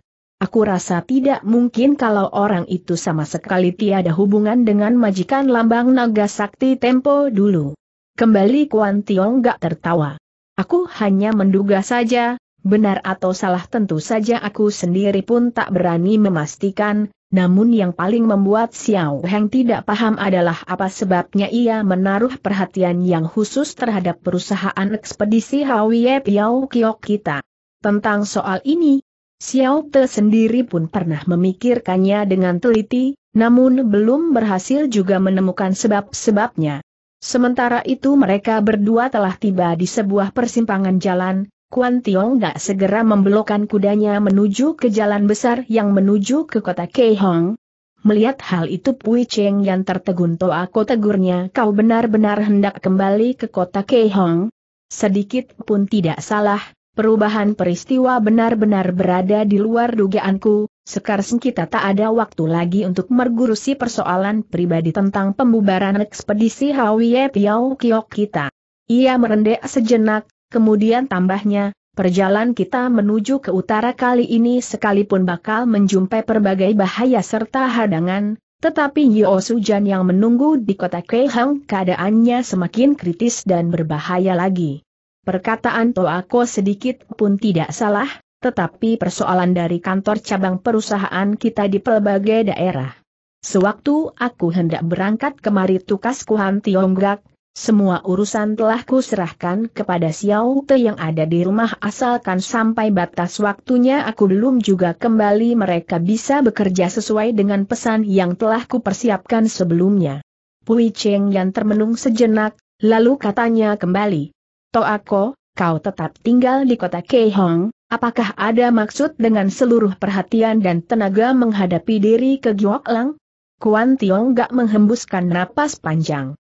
Aku rasa tidak mungkin kalau orang itu sama sekali tiada hubungan dengan majikan lambang naga sakti tempo dulu. Kembali Kuan Tiong gak tertawa. Aku hanya menduga saja, Benar atau salah tentu saja aku sendiri pun tak berani memastikan, namun yang paling membuat Xiao Heng tidak paham adalah apa sebabnya ia menaruh perhatian yang khusus terhadap perusahaan ekspedisi Hawie Piao Kiok kita. Tentang soal ini, Xiao Te sendiri pun pernah memikirkannya dengan teliti, namun belum berhasil juga menemukan sebab-sebabnya. Sementara itu mereka berdua telah tiba di sebuah persimpangan jalan, Kuan Tiong tidak segera membelokkan kudanya menuju ke jalan besar yang menuju ke kota Keihong. Melihat hal itu Pui Cheng yang tertegun aku tegurnya kau benar-benar hendak kembali ke kota Keihong. Sedikit pun tidak salah, perubahan peristiwa benar-benar berada di luar dugaanku, sekarang kita tak ada waktu lagi untuk mergurusi persoalan pribadi tentang pembubaran ekspedisi Hawiye Piao Kiok kita. Ia merendek sejenak, Kemudian tambahnya, perjalanan kita menuju ke utara kali ini sekalipun bakal menjumpai berbagai bahaya serta hadangan, tetapi Yeo Sujan yang menunggu di kota Keihang keadaannya semakin kritis dan berbahaya lagi. Perkataan Toako sedikit pun tidak salah, tetapi persoalan dari kantor cabang perusahaan kita di pelbagai daerah. Sewaktu aku hendak berangkat kemari tukas Kuhan Tiongkok, semua urusan telah kuserahkan kepada Xiao Te yang ada di rumah asalkan sampai batas waktunya aku belum juga kembali mereka bisa bekerja sesuai dengan pesan yang telah kupersiapkan sebelumnya. Pui Cheng yang termenung sejenak, lalu katanya kembali. Toako, kau tetap tinggal di kota Keihong, apakah ada maksud dengan seluruh perhatian dan tenaga menghadapi diri ke Lang? Kuan Tiong gak menghembuskan napas panjang.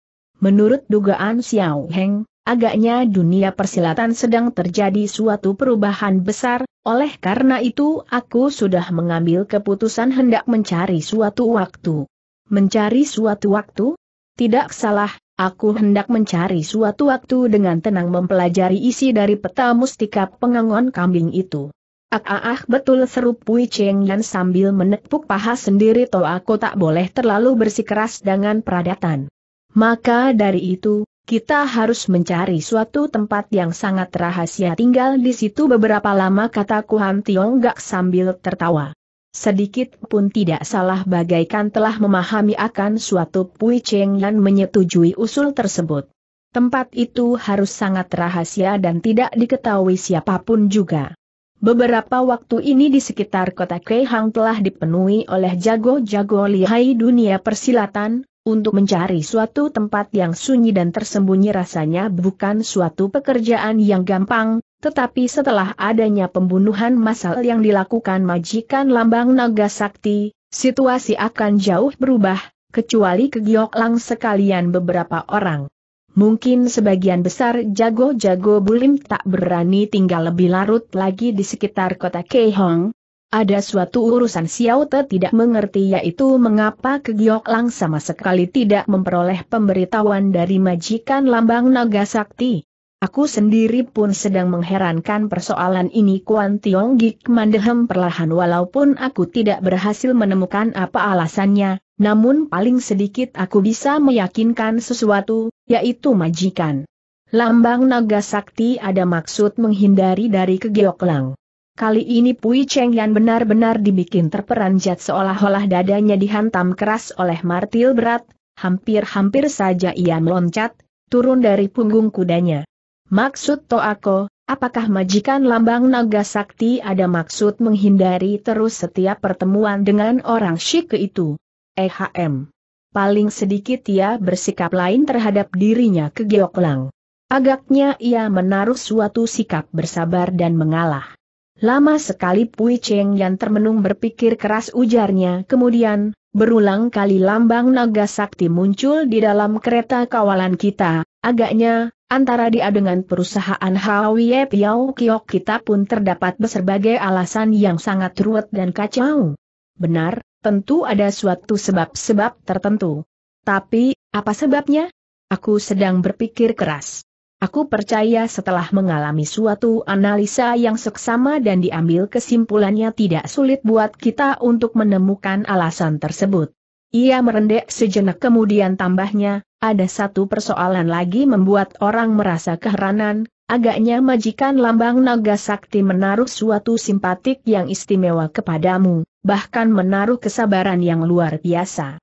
Menurut dugaan Xiao Heng, agaknya dunia persilatan sedang terjadi suatu perubahan besar, oleh karena itu aku sudah mengambil keputusan hendak mencari suatu waktu. Mencari suatu waktu? Tidak salah, aku hendak mencari suatu waktu dengan tenang mempelajari isi dari peta mustika pengangon kambing itu. Ah, ah, ah betul seru Pui Cheng Yan sambil menepuk paha sendiri toh aku tak boleh terlalu bersikeras dengan peradatan. Maka dari itu, kita harus mencari suatu tempat yang sangat rahasia tinggal di situ beberapa lama kata Tiong Gak sambil tertawa. Sedikit pun tidak salah bagaikan telah memahami akan suatu Pui Cheng Yan menyetujui usul tersebut. Tempat itu harus sangat rahasia dan tidak diketahui siapapun juga. Beberapa waktu ini di sekitar kota Kehang telah dipenuhi oleh jago-jago lihai dunia persilatan, untuk mencari suatu tempat yang sunyi dan tersembunyi rasanya bukan suatu pekerjaan yang gampang, tetapi setelah adanya pembunuhan massal yang dilakukan majikan lambang naga sakti, situasi akan jauh berubah, kecuali kegioklang sekalian beberapa orang. Mungkin sebagian besar jago-jago bulim tak berani tinggal lebih larut lagi di sekitar kota Keihong, ada suatu urusan Xiao Te tidak mengerti yaitu mengapa Kegiok Lang sama sekali tidak memperoleh pemberitahuan dari majikan lambang naga sakti. Aku sendiri pun sedang mengherankan persoalan ini Kuan Tiong Gik Mandehem perlahan walaupun aku tidak berhasil menemukan apa alasannya, namun paling sedikit aku bisa meyakinkan sesuatu, yaitu majikan. Lambang naga sakti ada maksud menghindari dari Kegiok Lang. Kali ini Pui Cheng Yan benar-benar dibikin terperanjat seolah-olah dadanya dihantam keras oleh martil berat, hampir-hampir saja ia meloncat, turun dari punggung kudanya. Maksud Toako, apakah majikan lambang naga sakti ada maksud menghindari terus setiap pertemuan dengan orang Shike itu? EHM. Paling sedikit ia bersikap lain terhadap dirinya ke Geoklang. Agaknya ia menaruh suatu sikap bersabar dan mengalah. Lama sekali Pui Cheng yang termenung berpikir keras ujarnya kemudian, berulang kali lambang naga sakti muncul di dalam kereta kawalan kita, agaknya, antara dia dengan perusahaan Hawie Piao Kiok kita pun terdapat berbagai alasan yang sangat ruwet dan kacau. Benar, tentu ada suatu sebab-sebab tertentu. Tapi, apa sebabnya? Aku sedang berpikir keras. Aku percaya setelah mengalami suatu analisa yang seksama dan diambil kesimpulannya tidak sulit buat kita untuk menemukan alasan tersebut. Ia merendek sejenak kemudian tambahnya, ada satu persoalan lagi membuat orang merasa keheranan, agaknya majikan lambang naga sakti menaruh suatu simpatik yang istimewa kepadamu, bahkan menaruh kesabaran yang luar biasa.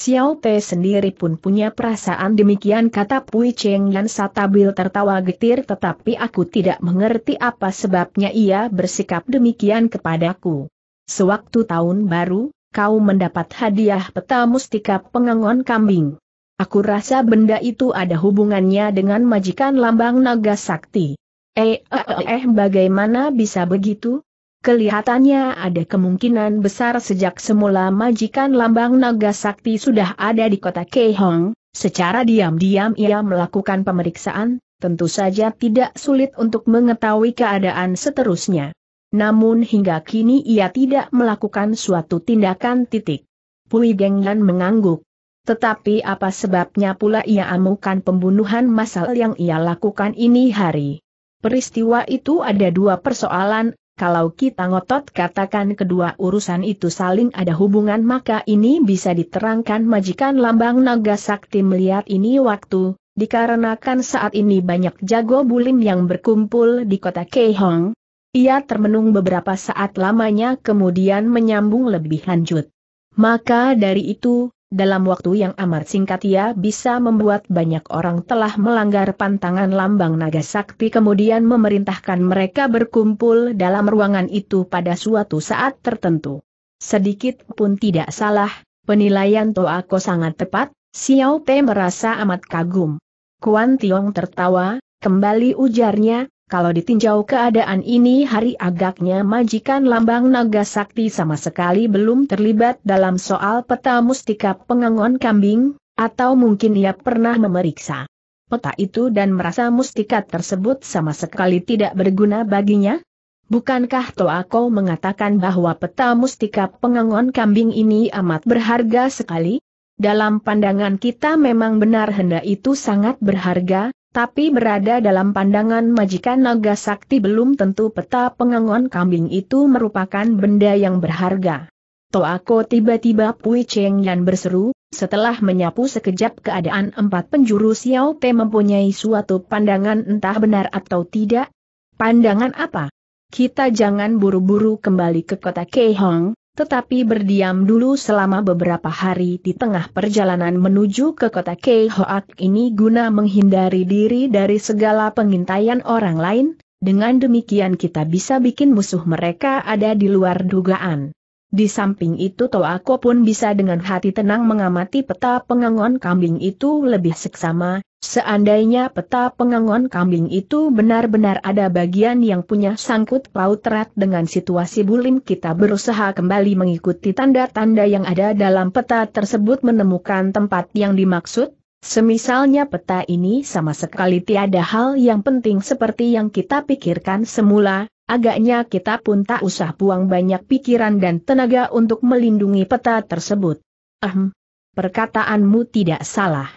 Xiao Te sendiri pun punya perasaan demikian kata Pui Cheng Yan Satabil tertawa getir tetapi aku tidak mengerti apa sebabnya ia bersikap demikian kepadaku. Sewaktu tahun baru, kau mendapat hadiah peta mustika pengangon kambing. Aku rasa benda itu ada hubungannya dengan majikan lambang naga sakti. eh, eh, eh, eh bagaimana bisa begitu? Kelihatannya ada kemungkinan besar sejak semula majikan lambang naga sakti sudah ada di kota Keihong, secara diam-diam ia melakukan pemeriksaan, tentu saja tidak sulit untuk mengetahui keadaan seterusnya. Namun hingga kini ia tidak melakukan suatu tindakan titik. Pui Gengyan mengangguk. Tetapi apa sebabnya pula ia amukan pembunuhan massal yang ia lakukan ini hari? Peristiwa itu ada dua persoalan, kalau kita ngotot katakan kedua urusan itu saling ada hubungan maka ini bisa diterangkan majikan lambang naga sakti melihat ini waktu, dikarenakan saat ini banyak jago bulim yang berkumpul di kota Keihong. Ia termenung beberapa saat lamanya kemudian menyambung lebih lanjut. Maka dari itu, dalam waktu yang amat singkat ia bisa membuat banyak orang telah melanggar pantangan lambang naga sakti kemudian memerintahkan mereka berkumpul dalam ruangan itu pada suatu saat tertentu. Sedikit pun tidak salah, penilaian Toako sangat tepat, Xiao Te merasa amat kagum. Kuan Tiong tertawa, kembali ujarnya, kalau ditinjau keadaan ini hari agaknya majikan lambang naga sakti sama sekali belum terlibat dalam soal peta mustika pengangon kambing, atau mungkin ia pernah memeriksa peta itu dan merasa mustika tersebut sama sekali tidak berguna baginya? Bukankah Toako mengatakan bahwa peta mustika pengangon kambing ini amat berharga sekali? Dalam pandangan kita memang benar henda itu sangat berharga, tapi berada dalam pandangan majikan naga sakti belum tentu peta pengangon kambing itu merupakan benda yang berharga. Toako tiba-tiba Pui Cheng Yan berseru, setelah menyapu sekejap keadaan empat penjuru Xiao Te mempunyai suatu pandangan entah benar atau tidak. Pandangan apa? Kita jangan buru-buru kembali ke kota Keihong, tetapi berdiam dulu selama beberapa hari di tengah perjalanan menuju ke kota Keihoak ini guna menghindari diri dari segala pengintaian orang lain, dengan demikian kita bisa bikin musuh mereka ada di luar dugaan. Di samping itu aku pun bisa dengan hati tenang mengamati peta pengangon kambing itu lebih seksama, seandainya peta pengangon kambing itu benar-benar ada bagian yang punya sangkut paut erat dengan situasi bulim kita berusaha kembali mengikuti tanda-tanda yang ada dalam peta tersebut menemukan tempat yang dimaksud, Semisalnya peta ini sama sekali tiada hal yang penting seperti yang kita pikirkan semula, Agaknya kita pun tak usah buang banyak pikiran dan tenaga untuk melindungi peta tersebut. Ahem. Perkataanmu tidak salah.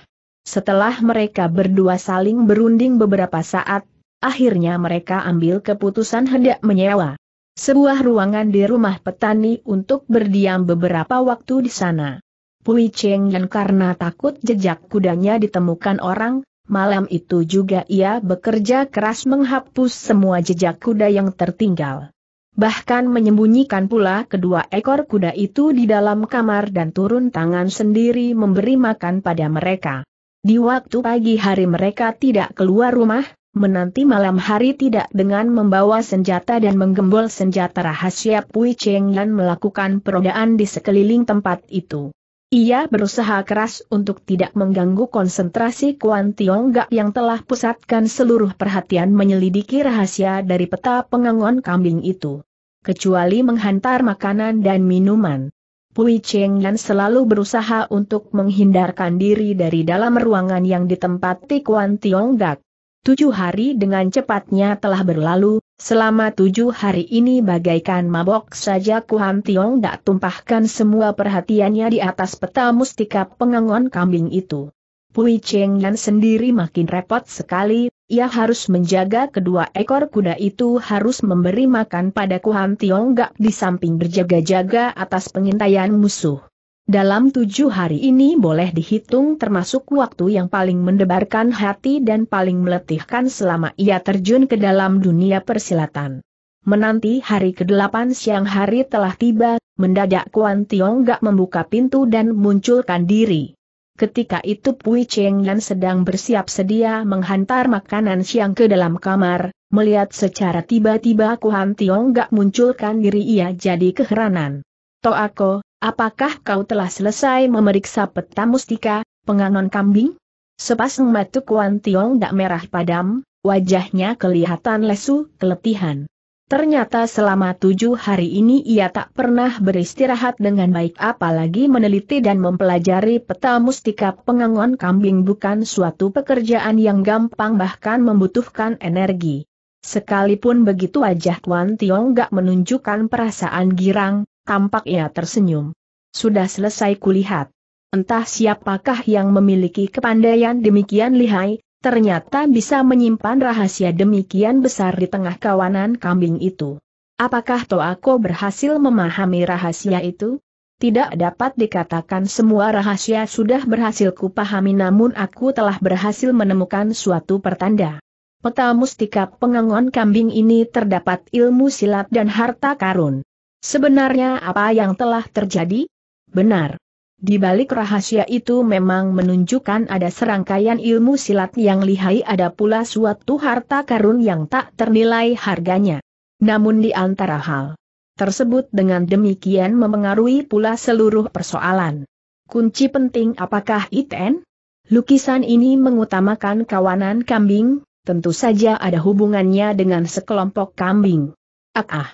Setelah mereka berdua saling berunding beberapa saat, akhirnya mereka ambil keputusan hendak menyewa sebuah ruangan di rumah petani untuk berdiam beberapa waktu di sana. Pui Cheng karena takut jejak kudanya ditemukan orang, Malam itu juga ia bekerja keras menghapus semua jejak kuda yang tertinggal. Bahkan menyembunyikan pula kedua ekor kuda itu di dalam kamar dan turun tangan sendiri memberi makan pada mereka. Di waktu pagi hari mereka tidak keluar rumah, menanti malam hari tidak dengan membawa senjata dan menggembol senjata rahasia Pui Cheng dan melakukan perodaan di sekeliling tempat itu. Ia berusaha keras untuk tidak mengganggu konsentrasi Kuan Tiongga yang telah pusatkan seluruh perhatian menyelidiki rahasia dari peta pengangon kambing itu. Kecuali menghantar makanan dan minuman. Pui Cheng Yan selalu berusaha untuk menghindarkan diri dari dalam ruangan yang ditempati Kuan Tiongga tujuh hari dengan cepatnya telah berlalu, selama tujuh hari ini bagaikan mabok saja Kuham Tiong tak tumpahkan semua perhatiannya di atas peta mustika pengangon kambing itu. Pui Cheng Yan sendiri makin repot sekali, ia harus menjaga kedua ekor kuda itu harus memberi makan pada Kuham Tiong Gak di samping berjaga-jaga atas pengintaian musuh. Dalam tujuh hari ini boleh dihitung termasuk waktu yang paling mendebarkan hati dan paling meletihkan selama ia terjun ke dalam dunia persilatan. Menanti hari ke-8 siang hari telah tiba, mendadak Kuan Tiong gak membuka pintu dan munculkan diri. Ketika itu Pui Cheng Yan sedang bersiap sedia menghantar makanan siang ke dalam kamar, melihat secara tiba-tiba Kuan Tiong gak munculkan diri ia jadi keheranan. Toh aku. Apakah kau telah selesai memeriksa peta mustika, penganon kambing? Sepasang mata Kuan Tiong tak merah padam, wajahnya kelihatan lesu, keletihan. Ternyata selama tujuh hari ini ia tak pernah beristirahat dengan baik apalagi meneliti dan mempelajari peta mustika pengangon kambing bukan suatu pekerjaan yang gampang bahkan membutuhkan energi. Sekalipun begitu wajah Kuan Tiong gak menunjukkan perasaan girang, Tampak ia tersenyum. Sudah selesai kulihat. Entah siapakah yang memiliki kepandaian demikian lihai, ternyata bisa menyimpan rahasia demikian besar di tengah kawanan kambing itu. Apakah Toako berhasil memahami rahasia itu? Tidak dapat dikatakan semua rahasia sudah berhasil kupahami namun aku telah berhasil menemukan suatu pertanda. Peta mustika pengangon kambing ini terdapat ilmu silat dan harta karun. Sebenarnya apa yang telah terjadi? Benar. Di balik rahasia itu memang menunjukkan ada serangkaian ilmu silat yang lihai ada pula suatu harta karun yang tak ternilai harganya. Namun di antara hal tersebut dengan demikian memengaruhi pula seluruh persoalan. Kunci penting apakah itu? Lukisan ini mengutamakan kawanan kambing, tentu saja ada hubungannya dengan sekelompok kambing. Ah ah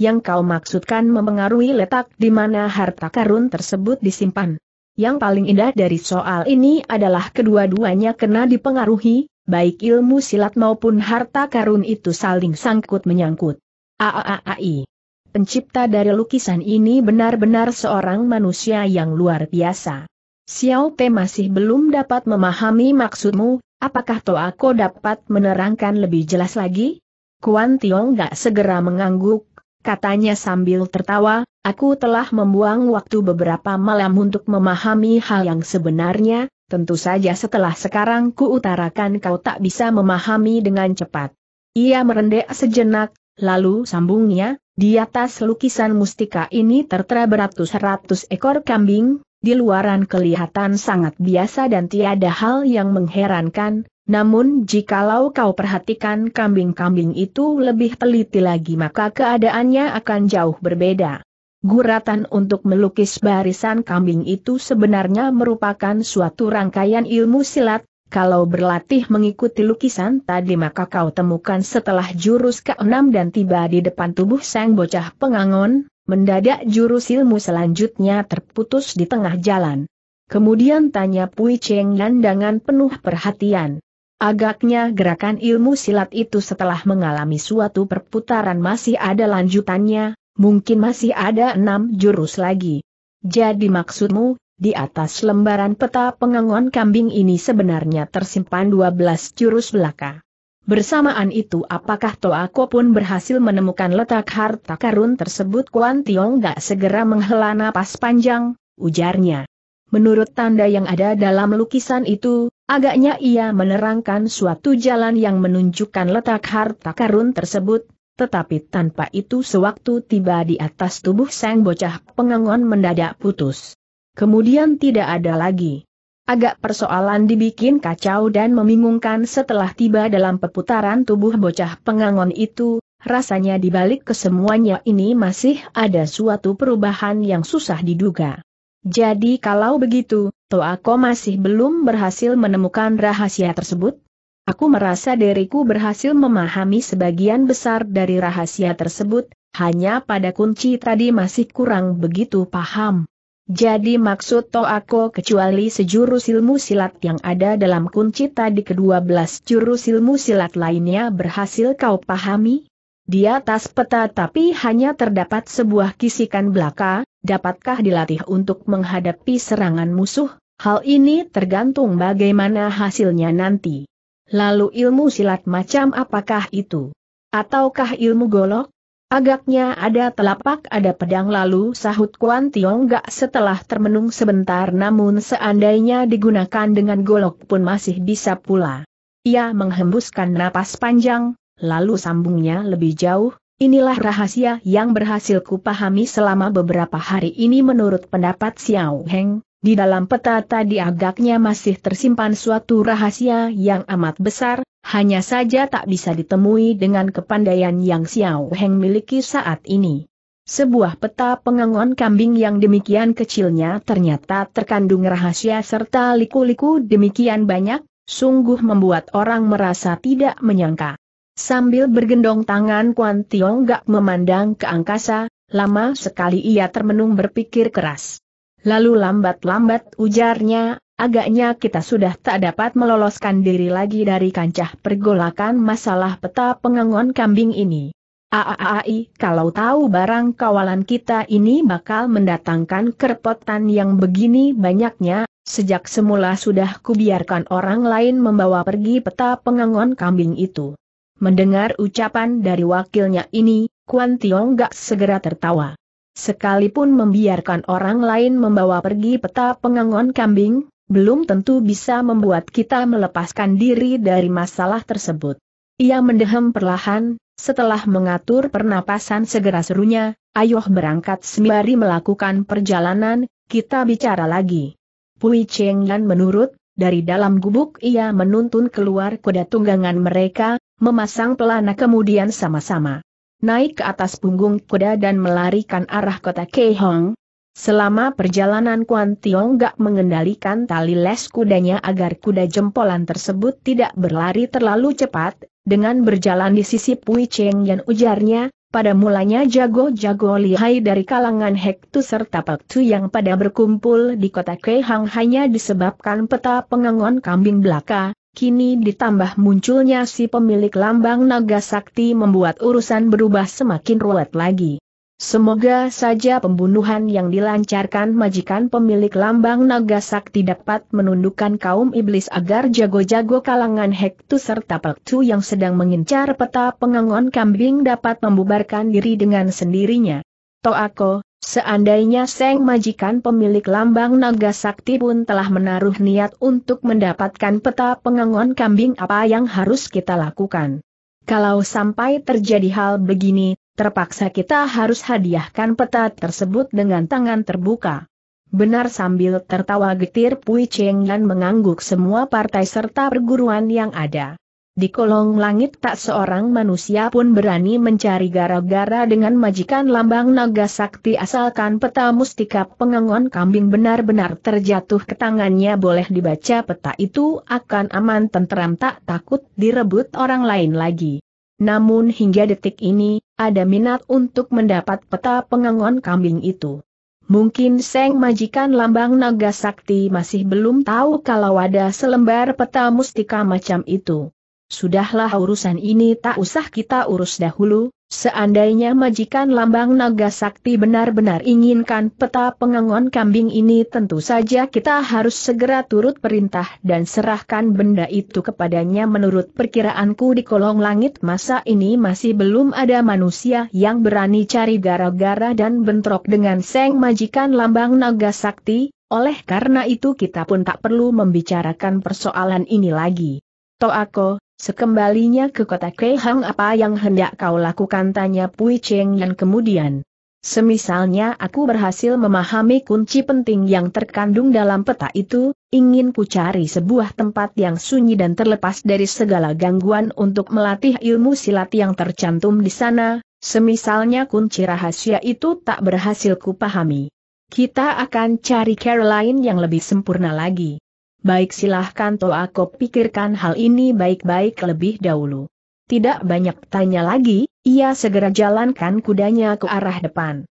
yang kau maksudkan memengaruhi letak di mana harta karun tersebut disimpan. Yang paling indah dari soal ini adalah kedua-duanya kena dipengaruhi, baik ilmu silat maupun harta karun itu saling sangkut menyangkut. Aaai. Pencipta dari lukisan ini benar-benar seorang manusia yang luar biasa. Xiao Te masih belum dapat memahami maksudmu, apakah Toa Toako dapat menerangkan lebih jelas lagi? Kuan Tiong gak segera mengangguk, katanya sambil tertawa, aku telah membuang waktu beberapa malam untuk memahami hal yang sebenarnya, tentu saja setelah sekarang ku utarakan kau tak bisa memahami dengan cepat. Ia merendek sejenak, lalu sambungnya, di atas lukisan mustika ini tertera beratus-ratus ekor kambing, di luaran kelihatan sangat biasa dan tiada hal yang mengherankan, namun jikalau kau perhatikan kambing-kambing itu lebih teliti lagi maka keadaannya akan jauh berbeda. Guratan untuk melukis barisan kambing itu sebenarnya merupakan suatu rangkaian ilmu silat, kalau berlatih mengikuti lukisan tadi maka kau temukan setelah jurus ke-6 dan tiba di depan tubuh sang bocah pengangon, mendadak jurus ilmu selanjutnya terputus di tengah jalan. Kemudian tanya Pui Cheng dengan penuh perhatian. Agaknya gerakan ilmu silat itu setelah mengalami suatu perputaran masih ada lanjutannya, mungkin masih ada enam jurus lagi. Jadi maksudmu, di atas lembaran peta pengangon kambing ini sebenarnya tersimpan 12 jurus belaka. Bersamaan itu apakah Toako pun berhasil menemukan letak harta karun tersebut Kuan Tiong gak segera menghela napas panjang, ujarnya. Menurut tanda yang ada dalam lukisan itu, Agaknya ia menerangkan suatu jalan yang menunjukkan letak harta karun tersebut, tetapi tanpa itu sewaktu tiba di atas tubuh sang bocah pengangon mendadak putus. Kemudian tidak ada lagi. Agak persoalan dibikin kacau dan membingungkan setelah tiba dalam perputaran tubuh bocah pengangon itu, rasanya dibalik kesemuanya ini masih ada suatu perubahan yang susah diduga. Jadi kalau begitu, aku masih belum berhasil menemukan rahasia tersebut? Aku merasa diriku berhasil memahami sebagian besar dari rahasia tersebut, hanya pada kunci tadi masih kurang begitu paham. Jadi maksud Toako kecuali sejurus ilmu silat yang ada dalam kunci tadi ke-12 jurus ilmu silat lainnya berhasil kau pahami? Di atas peta tapi hanya terdapat sebuah kisikan belaka, dapatkah dilatih untuk menghadapi serangan musuh? Hal ini tergantung bagaimana hasilnya nanti. Lalu ilmu silat macam apakah itu? Ataukah ilmu golok? Agaknya ada telapak ada pedang lalu sahut Kuan Tiong gak setelah termenung sebentar namun seandainya digunakan dengan golok pun masih bisa pula. Ia menghembuskan napas panjang, lalu sambungnya lebih jauh, inilah rahasia yang berhasil kupahami selama beberapa hari ini menurut pendapat Xiao Heng, di dalam peta tadi agaknya masih tersimpan suatu rahasia yang amat besar, hanya saja tak bisa ditemui dengan kepandaian yang Xiao Heng miliki saat ini. Sebuah peta pengangon kambing yang demikian kecilnya ternyata terkandung rahasia serta liku-liku demikian banyak, sungguh membuat orang merasa tidak menyangka. Sambil bergendong tangan Kuan Tiong gak memandang ke angkasa, lama sekali ia termenung berpikir keras. Lalu lambat-lambat ujarnya, agaknya kita sudah tak dapat meloloskan diri lagi dari kancah pergolakan masalah peta pengangon kambing ini. Aaai, kalau tahu barang kawalan kita ini bakal mendatangkan kerepotan yang begini banyaknya, sejak semula sudah kubiarkan orang lain membawa pergi peta pengangon kambing itu. Mendengar ucapan dari wakilnya ini, Kuan Tiong gak segera tertawa. Sekalipun membiarkan orang lain membawa pergi peta pengangon kambing, belum tentu bisa membuat kita melepaskan diri dari masalah tersebut. Ia mendehem perlahan, setelah mengatur pernapasan segera serunya, ayoh berangkat sembari melakukan perjalanan, kita bicara lagi. Pui Cheng Yan menurut, dari dalam gubuk ia menuntun keluar kuda tunggangan mereka, memasang pelana kemudian sama-sama naik ke atas punggung kuda dan melarikan arah kota Keihong. Selama perjalanan Kuan Tiong gak mengendalikan tali les kudanya agar kuda jempolan tersebut tidak berlari terlalu cepat, dengan berjalan di sisi Pui Cheng Yan ujarnya, pada mulanya jago-jago lihai dari kalangan Hektu serta Pektu yang pada berkumpul di kota Keihang hanya disebabkan peta pengangon kambing belaka, Kini ditambah munculnya si pemilik lambang naga sakti membuat urusan berubah semakin ruwet lagi. Semoga saja pembunuhan yang dilancarkan majikan pemilik lambang naga sakti dapat menundukkan kaum iblis agar jago-jago kalangan Hektu serta Pektu yang sedang mengincar peta pengangon kambing dapat membubarkan diri dengan sendirinya. Toako, Seandainya Seng Majikan pemilik lambang naga sakti pun telah menaruh niat untuk mendapatkan peta pengangon kambing apa yang harus kita lakukan. Kalau sampai terjadi hal begini, terpaksa kita harus hadiahkan peta tersebut dengan tangan terbuka. Benar sambil tertawa getir Pui Cheng dan mengangguk semua partai serta perguruan yang ada. Di kolong langit tak seorang manusia pun berani mencari gara-gara dengan majikan lambang naga sakti asalkan peta mustika pengangon kambing benar-benar terjatuh ke tangannya boleh dibaca peta itu akan aman tenteram tak takut direbut orang lain lagi. Namun hingga detik ini, ada minat untuk mendapat peta pengangon kambing itu. Mungkin Seng Majikan Lambang Naga Sakti masih belum tahu kalau ada selembar peta mustika macam itu. Sudahlah urusan ini tak usah kita urus dahulu, seandainya majikan lambang naga sakti benar-benar inginkan peta pengangon kambing ini tentu saja kita harus segera turut perintah dan serahkan benda itu kepadanya menurut perkiraanku di kolong langit masa ini masih belum ada manusia yang berani cari gara-gara dan bentrok dengan seng majikan lambang naga sakti, oleh karena itu kita pun tak perlu membicarakan persoalan ini lagi. Toako, Sekembalinya ke kota Keihang apa yang hendak kau lakukan tanya Pui Cheng Yan kemudian. Semisalnya aku berhasil memahami kunci penting yang terkandung dalam peta itu, ingin ku cari sebuah tempat yang sunyi dan terlepas dari segala gangguan untuk melatih ilmu silat yang tercantum di sana, semisalnya kunci rahasia itu tak berhasil ku pahami. Kita akan cari Caroline yang lebih sempurna lagi. Baik silahkan toh aku pikirkan hal ini baik-baik lebih dahulu. Tidak banyak tanya lagi, ia segera jalankan kudanya ke arah depan.